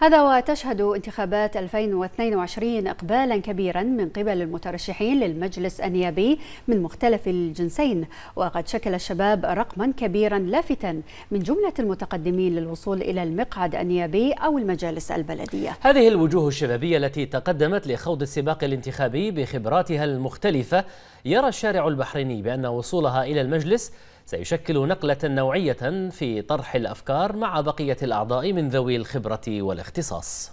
هذا وتشهد انتخابات 2022 إقبالا كبيرا من قبل المترشحين للمجلس النيابي من مختلف الجنسين وقد شكل الشباب رقما كبيرا لافتا من جملة المتقدمين للوصول إلى المقعد النيابي أو المجالس البلدية هذه الوجوه الشبابية التي تقدمت لخوض السباق الانتخابي بخبراتها المختلفة يرى الشارع البحريني بأن وصولها إلى المجلس سيشكل نقلة نوعية في طرح الأفكار مع بقية الأعضاء من ذوي الخبرة والاختصاص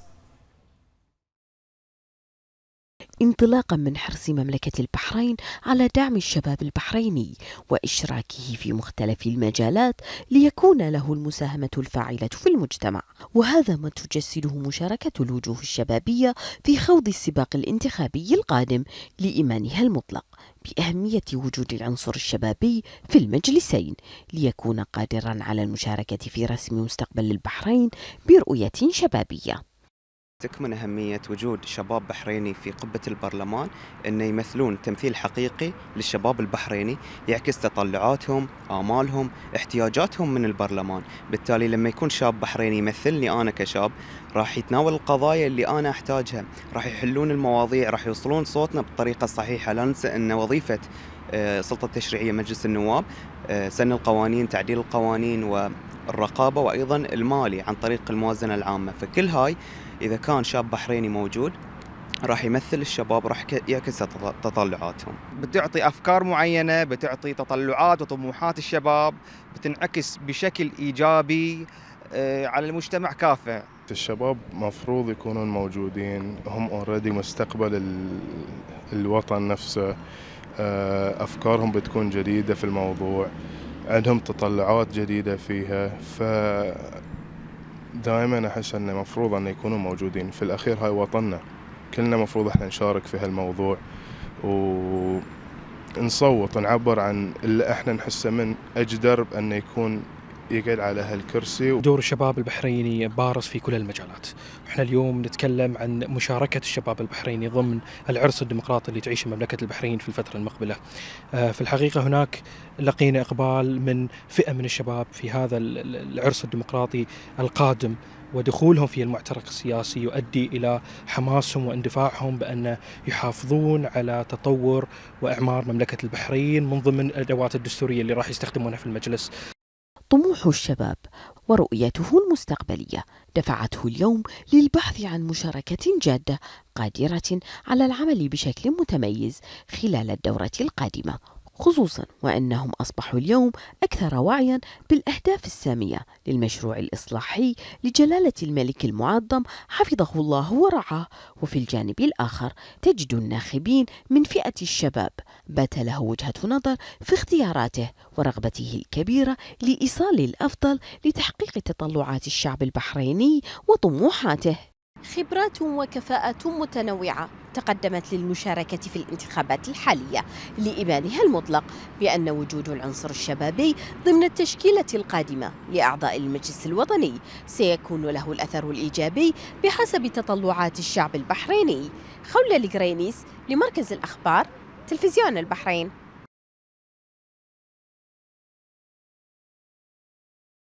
انطلاقا من حرص مملكة البحرين على دعم الشباب البحريني وإشراكه في مختلف المجالات ليكون له المساهمة الفاعلة في المجتمع وهذا ما تجسده مشاركة الوجوه الشبابية في خوض السباق الانتخابي القادم لإيمانها المطلق بأهمية وجود العنصر الشبابي في المجلسين ليكون قادرا على المشاركة في رسم مستقبل البحرين برؤية شبابية تكمن أهمية وجود شباب بحريني في قبة البرلمان أنه يمثلون تمثيل حقيقي للشباب البحريني يعكس تطلعاتهم، آمالهم، احتياجاتهم من البرلمان بالتالي لما يكون شاب بحريني يمثلني أنا كشاب راح يتناول القضايا اللي أنا أحتاجها راح يحلون المواضيع راح يوصلون صوتنا بطريقة صحيحة لا ننسى أن وظيفة السلطه آه، التشريعيه مجلس النواب آه، سن القوانين تعديل القوانين والرقابه وايضا المالي عن طريق الموازنه العامه فكل هاي اذا كان شاب بحريني موجود راح يمثل الشباب راح يعكس تطلعاتهم بتعطي افكار معينه بتعطي تطلعات وطموحات الشباب بتنعكس بشكل ايجابي آه، على المجتمع كافه الشباب مفروض يكونون موجودين هم اوريدي مستقبل الوطن نفسه آه، أفكارهم بتكون جديدة في الموضوع عندهم تطلعات جديدة فيها ف دائما أحس أنه مفروض أن يكونوا موجودين في الأخير هاي وطننا كلنا مفروض احنا نشارك في هالموضوع ونصوت نعبر عن اللي احنا نحسه من أجدر أن يكون يقعد على هالكرسي دور الشباب البحريني بارز في كل المجالات احنا اليوم نتكلم عن مشاركة الشباب البحريني ضمن العرس الديمقراطي اللي تعيشه مملكة البحرين في الفترة المقبلة آه، في الحقيقة هناك لقينا إقبال من فئة من الشباب في هذا العرس الديمقراطي القادم ودخولهم في المعترك السياسي يؤدي الى حماسهم واندفاعهم بان يحافظون على تطور واعمار مملكه البحرين من ضمن الادوات الدستوريه اللي راح يستخدمونها في المجلس طموح الشباب ورؤيته المستقبليه دفعته اليوم للبحث عن مشاركه جاده قادره على العمل بشكل متميز خلال الدوره القادمه خصوصا وأنهم أصبحوا اليوم أكثر وعيا بالأهداف السامية للمشروع الإصلاحي لجلالة الملك المعظم حفظه الله ورعاه وفي الجانب الآخر تجد الناخبين من فئة الشباب بات له وجهة نظر في اختياراته ورغبته الكبيرة لإيصال الأفضل لتحقيق تطلعات الشعب البحريني وطموحاته خبرات وكفاءات متنوعة تقدمت للمشاركة في الانتخابات الحالية لإيمانها المطلق بأن وجود العنصر الشبابي ضمن التشكيلة القادمة لأعضاء المجلس الوطني سيكون له الأثر الإيجابي بحسب تطلعات الشعب البحريني خولة القرينيس لمركز الأخبار تلفزيون البحرين